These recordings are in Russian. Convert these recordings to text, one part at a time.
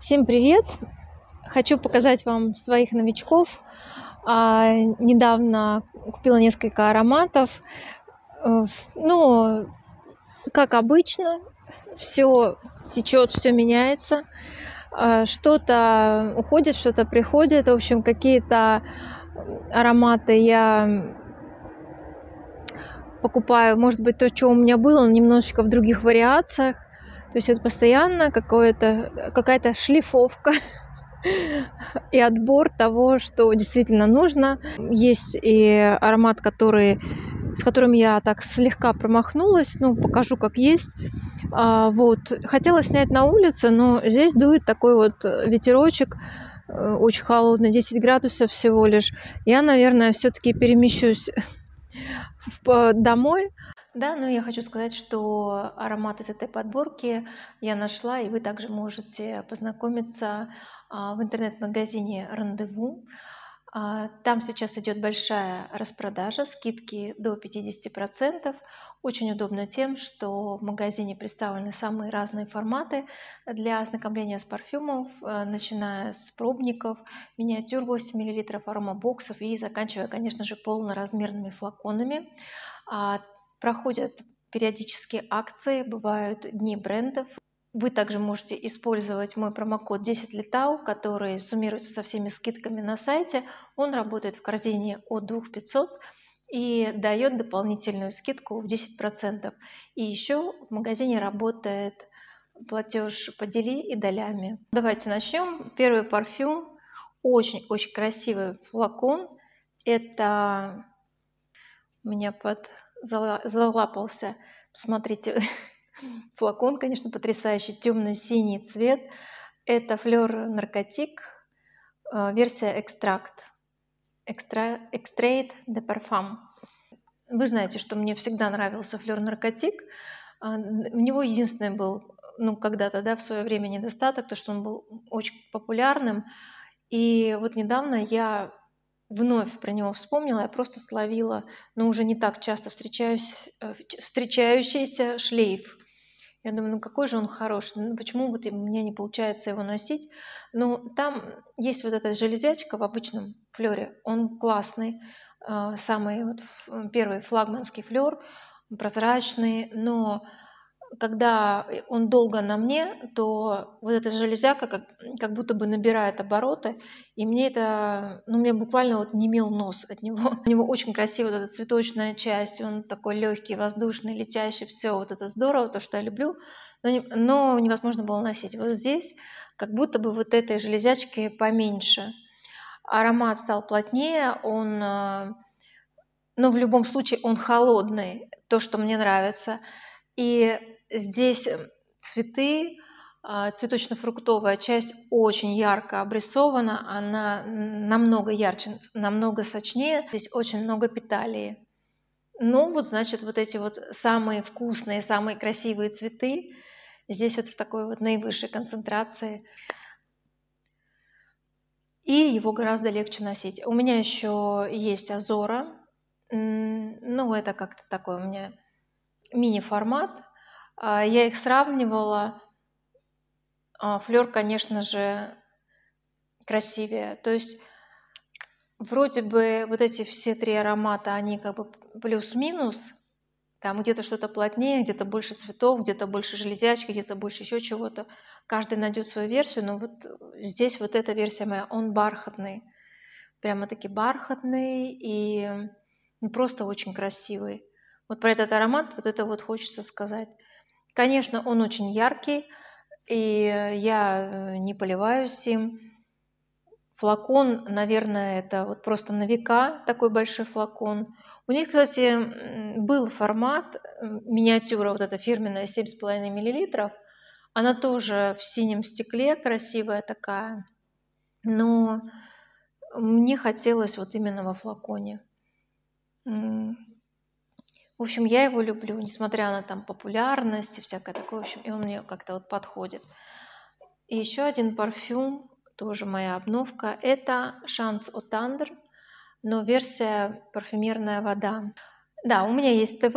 Всем привет! Хочу показать вам своих новичков. А, недавно купила несколько ароматов. Э, ну, как обычно, все течет, все меняется. Э, что-то уходит, что-то приходит. В общем, какие-то ароматы я покупаю, может быть, то, что у меня было, немножечко в других вариациях. То есть вот постоянно какая-то шлифовка и отбор того, что действительно нужно. Есть и аромат, который, с которым я так слегка промахнулась, ну, покажу как есть. А, вот. Хотела снять на улице, но здесь дует такой вот ветерочек, э, очень холодно, 10 градусов всего лишь. Я, наверное, все-таки перемещусь э, домой, да, но я хочу сказать, что аромат из этой подборки я нашла, и вы также можете познакомиться а, в интернет-магазине «Рандеву». А, там сейчас идет большая распродажа, скидки до 50%. Очень удобно тем, что в магазине представлены самые разные форматы для ознакомления с парфюмов, э, начиная с пробников, миниатюр 8 мл, аромабоксов и заканчивая, конечно же, полноразмерными флаконами. А, Проходят периодически акции, бывают дни брендов. Вы также можете использовать мой промокод 10 летау, который суммируется со всеми скидками на сайте. Он работает в корзине от 2500 и дает дополнительную скидку в 10%. И еще в магазине работает платеж по дели и долями. Давайте начнем. Первый парфюм. Очень-очень красивый флакон. Это у меня под залапался. Посмотрите, флакон, конечно, потрясающий, темно-синий цвет. Это флер наркотик, э, версия экстракт. Экстра, экстрейт де парфам. Вы знаете, что мне всегда нравился флер наркотик. А, у него единственный был, ну, когда-то, да, в свое время недостаток, то, что он был очень популярным. И вот недавно я вновь про него вспомнила, я просто словила, но ну, уже не так часто встречаюсь, э, встречающийся шлейф. Я думаю, ну какой же он хороший, ну, почему вот у меня не получается его носить? Ну там есть вот этот железячка в обычном флере, он классный, э, самый вот первый флагманский флер, прозрачный, но когда он долго на мне, то вот эта железяка как, как будто бы набирает обороты, и мне это, ну, мне буквально вот не мил нос от него. У него очень красивая вот эта цветочная часть, он такой легкий, воздушный, летящий, все вот это здорово, то, что я люблю, но, не, но невозможно было носить. Вот здесь как будто бы вот этой железячки поменьше. Аромат стал плотнее, он, э, но в любом случае он холодный, то, что мне нравится. И Здесь эм, цветы, а, цветочно-фруктовая часть очень ярко обрисована, она намного ярче, намного сочнее. Здесь очень много петалии. Ну вот, значит, вот эти вот самые вкусные, самые красивые цветы здесь вот в такой вот наивысшей концентрации. И его гораздо легче носить. У меня еще есть Азора. Ну, это как-то такой у меня мини-формат – а, я их сравнивала. А, Флер, конечно же, красивее. То есть вроде бы вот эти все три аромата, они как бы плюс-минус. Там где-то что-то плотнее, где-то больше цветов, где-то больше железячки, где-то больше еще чего-то. Каждый найдет свою версию, но вот здесь вот эта версия моя, он бархатный. Прямо-таки бархатный и ну, просто очень красивый. Вот про этот аромат, вот это вот хочется сказать. Конечно, он очень яркий, и я э, не поливаюсь им. Флакон, наверное, это вот просто на века такой большой флакон. У них, кстати, был формат, миниатюра вот эта фирменная 7,5 мл. Она тоже в синем стекле, красивая такая. Но мне хотелось вот именно во флаконе. В общем, я его люблю, несмотря на там популярность и всякое такое. В общем, и он мне как-то вот подходит. И еще один парфюм, тоже моя обновка, это Шанс от Тандер, но версия парфюмерная вода. Да, у меня есть ТВ,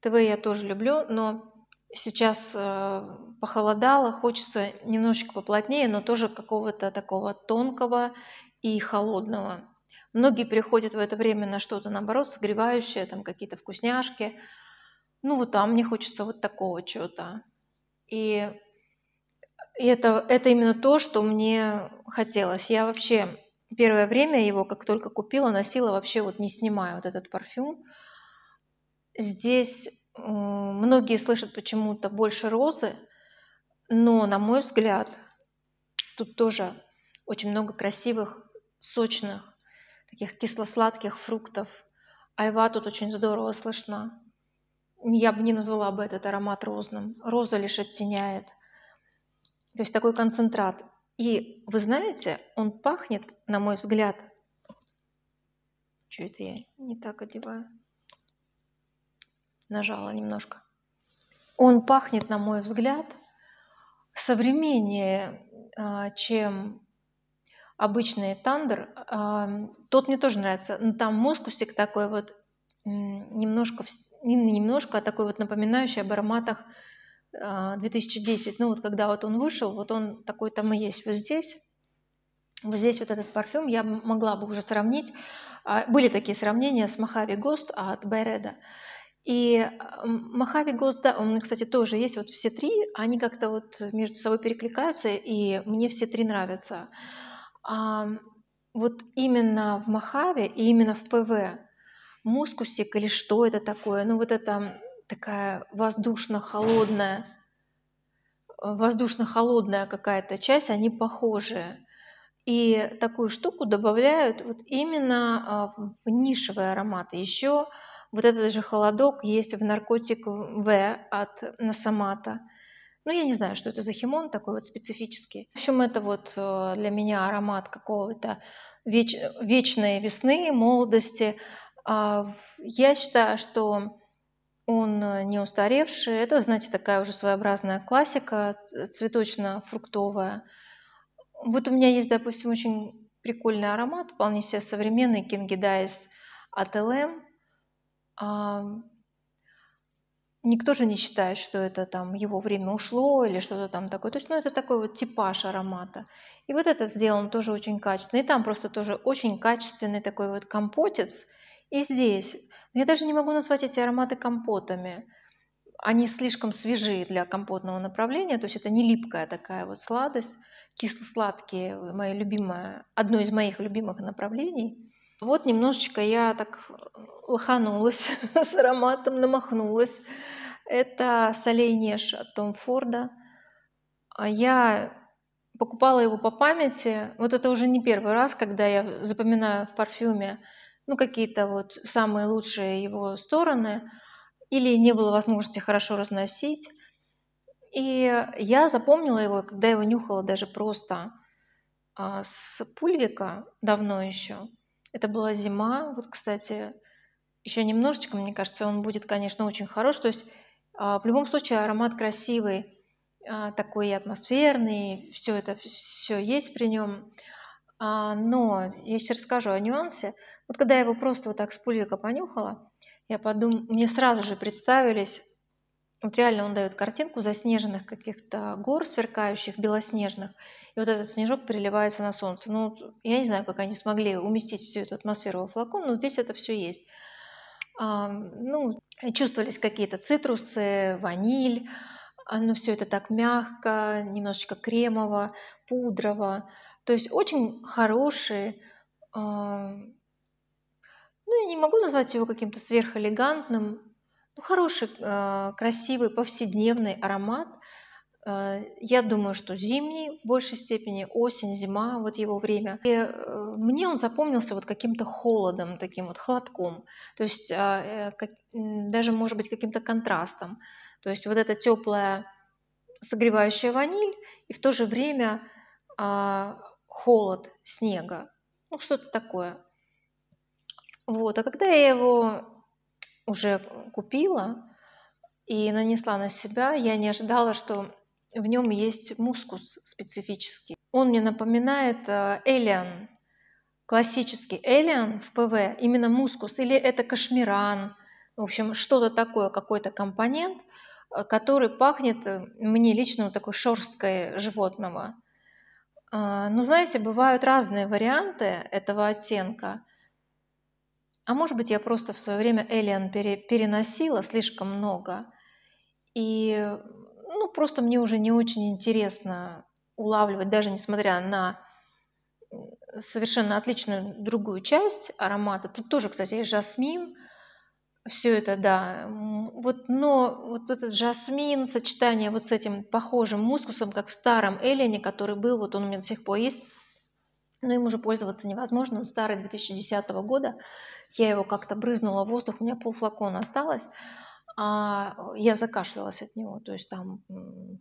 ТВ я тоже люблю, но сейчас э, похолодало, хочется немножечко поплотнее, но тоже какого-то такого тонкого и холодного. Многие приходят в это время на что-то, наоборот, согревающее, там какие-то вкусняшки. Ну вот там мне хочется вот такого чего-то. И, и это, это именно то, что мне хотелось. Я вообще первое время его, как только купила, носила вообще вот не снимаю вот этот парфюм. Здесь э, многие слышат почему-то больше розы, но, на мой взгляд, тут тоже очень много красивых, сочных, таких кисло-сладких фруктов. Айва тут очень здорово слышна. Я бы не назвала бы этот аромат розным. Роза лишь оттеняет. То есть такой концентрат. И вы знаете, он пахнет, на мой взгляд, что это я не так одеваю? Нажала немножко. Он пахнет, на мой взгляд, современнее, а, чем обычный тандер, тот мне тоже нравится. Но ну, там мускусик такой вот немножко, не немножко, а такой вот напоминающий об ароматах 2010. А, ну вот когда вот он вышел, вот он такой там и есть. Вот здесь, вот здесь вот этот парфюм я могла бы уже сравнить. А, были такие сравнения с Махави Гост от Байреда. И Махави Гост, да, у меня, кстати, тоже есть вот все три, они как-то вот между собой перекликаются, и мне все три нравятся. А вот именно в Махаве и именно в ПВ мускусик или что это такое, ну вот это такая воздушно-холодная, воздушно-холодная какая-то часть, они похожие. И такую штуку добавляют вот именно а, в нишевые ароматы. Еще вот этот же холодок есть в наркотик В от Насамата – ну, я не знаю, что это за химон такой вот специфический. В общем, это вот э, для меня аромат какого-то веч... вечной весны, молодости. А я считаю, что он э, не устаревший. Это, знаете, такая уже своеобразная классика, цветочно-фруктовая. Вот у меня есть, допустим, очень прикольный аромат, вполне себе современный, кингидайс от LM. Никто же не считает, что это там его время ушло или что-то там такое. То есть, ну, это такой вот типаж аромата. И вот это сделано тоже очень качественно. И там просто тоже очень качественный такой вот компотец. И здесь. Ну, я даже не могу назвать эти ароматы компотами. Они слишком свежие для компотного направления. То есть, это не липкая такая вот сладость. Кисло-сладкие, мое любимое, одно из моих любимых направлений – вот немножечко я так лоханулась с ароматом, намахнулась. Это Солей от Том Форда. А я покупала его по памяти. Вот это уже не первый раз, когда я запоминаю в парфюме ну, какие-то вот самые лучшие его стороны, или не было возможности хорошо разносить. И я запомнила его, когда его нюхала даже просто а, с пульвика давно еще. Это была зима. Вот, кстати, еще немножечко, мне кажется, он будет, конечно, очень хорош. То есть а, в любом случае аромат красивый, а, такой атмосферный, все это все есть при нем. А, но я сейчас расскажу о нюансе. Вот когда я его просто вот так с пульвика понюхала, я подумала, мне сразу же представились, вот реально он дает картинку заснеженных каких-то гор сверкающих, белоснежных, и вот этот снежок переливается на солнце. Ну, я не знаю, как они смогли уместить всю эту атмосферу во флакон, но здесь это все есть ну, чувствовались какие-то цитрусы, ваниль, а, но все это так мягко, немножечко кремово, пудрово. То есть очень хороший, ну, я не могу назвать его каким-то сверхэлегантным, ну, хороший, а, красивый, повседневный аромат, Э, я думаю, что зимний в большей степени, осень, зима, вот его время. И э, мне он запомнился вот каким-то холодом, таким вот холодком, то есть э, даже, может быть, каким-то контрастом. То есть вот эта теплая согревающая ваниль и в то же время а, холод снега, ну что-то такое. Вот, а когда я его уже купила и нанесла на себя, я не ожидала, что в нем есть мускус специфический. Он мне напоминает э, элиан, классический элиан в ПВ, именно мускус, или это кашмиран, в общем, что-то такое, какой-то компонент, э, который пахнет э, мне лично вот такой шерсткой животного. А, но знаете, бывают разные варианты этого оттенка. А может быть, я просто в свое время Элиан переносила слишком много. И ну, просто мне уже не очень интересно улавливать, даже несмотря на э, совершенно отличную другую часть аромата. Тут тоже, кстати, есть жасмин, все это, да. Вот, но вот этот жасмин, сочетание вот с этим похожим мускусом, как в старом Эллине, который был, вот он у меня до сих пор есть, но им уже пользоваться невозможно. Он старый 2010 года. Я его как-то брызнула в воздух, у меня полфлакона осталось а я закашлялась от него, то есть там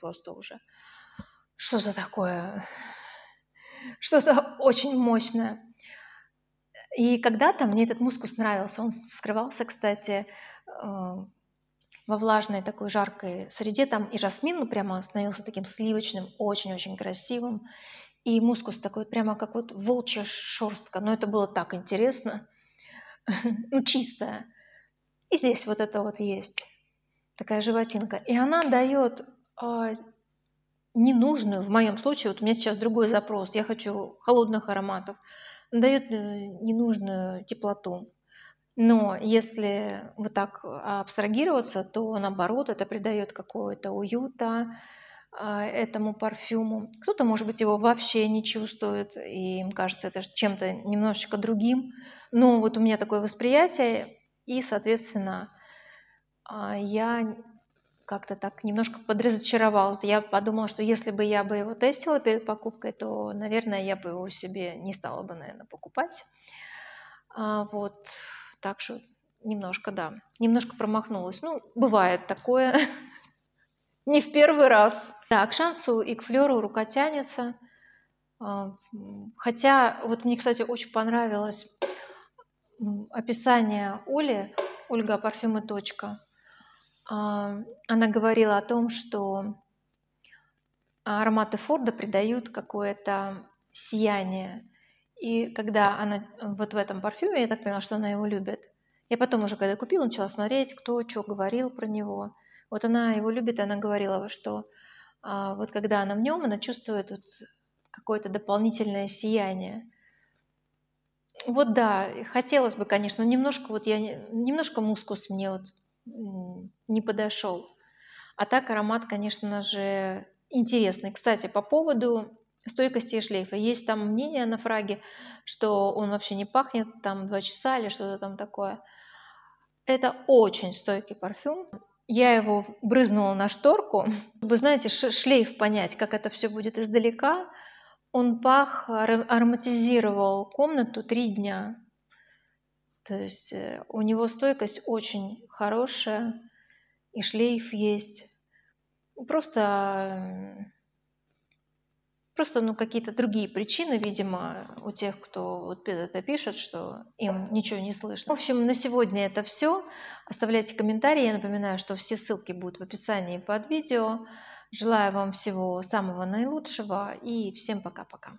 просто уже что-то такое, что-то очень мощное. И когда-то мне этот мускус нравился, он вскрывался, кстати, э, во влажной такой жаркой среде, там и жасмин ну, прямо становился таким сливочным, очень-очень красивым, и мускус такой прямо как вот волчья шерстка, но это было так интересно, ну чистая. И здесь вот это вот есть, такая животинка. И она дает э, ненужную, в моем случае, вот у меня сейчас другой запрос, я хочу холодных ароматов, дает э, ненужную теплоту. Но если вот так абстрагироваться, то наоборот, это придает какое-то уюта а, этому парфюму. Кто-то, может быть, его вообще не чувствует, и им кажется это чем-то немножечко другим. Но вот у меня такое восприятие, и, соответственно, а, я как-то так немножко подразочаровалась. Я подумала, что если бы я бы его тестила перед покупкой, то, наверное, я бы его себе не стала бы, наверное, покупать. А, вот, так что немножко, да, немножко промахнулась. Ну, бывает такое, не в первый раз. Да, к шансу и к флеру рука тянется. А, хотя, вот мне, кстати, очень понравилось описание Оли, Ольга а Парфюмы. А, она говорила о том, что ароматы Форда придают какое-то сияние. И когда она вот в этом парфюме, я так поняла, что она его любит. Я потом уже, когда купила, начала смотреть, кто что говорил про него. Вот она его любит, и она говорила, что а, вот когда она в нем, она чувствует вот какое-то дополнительное сияние. Вот да, хотелось бы, конечно, немножко вот я немножко мускус мне вот не подошел. А так аромат, конечно же, интересный. Кстати, по поводу стойкости шлейфа. Есть там мнение на фраге, что он вообще не пахнет, там два часа или что-то там такое. Это очень стойкий парфюм. Я его брызнула на шторку, чтобы, знаете, шлейф понять, как это все будет издалека – он пах, ароматизировал комнату три дня. То есть э, у него стойкость очень хорошая, и шлейф есть. Просто, э, просто ну, какие-то другие причины, видимо, у тех, кто вот это пишет, что им ничего не слышно. В общем, на сегодня это все. Оставляйте комментарии. Я напоминаю, что все ссылки будут в описании под видео. Желаю вам всего самого наилучшего и всем пока-пока.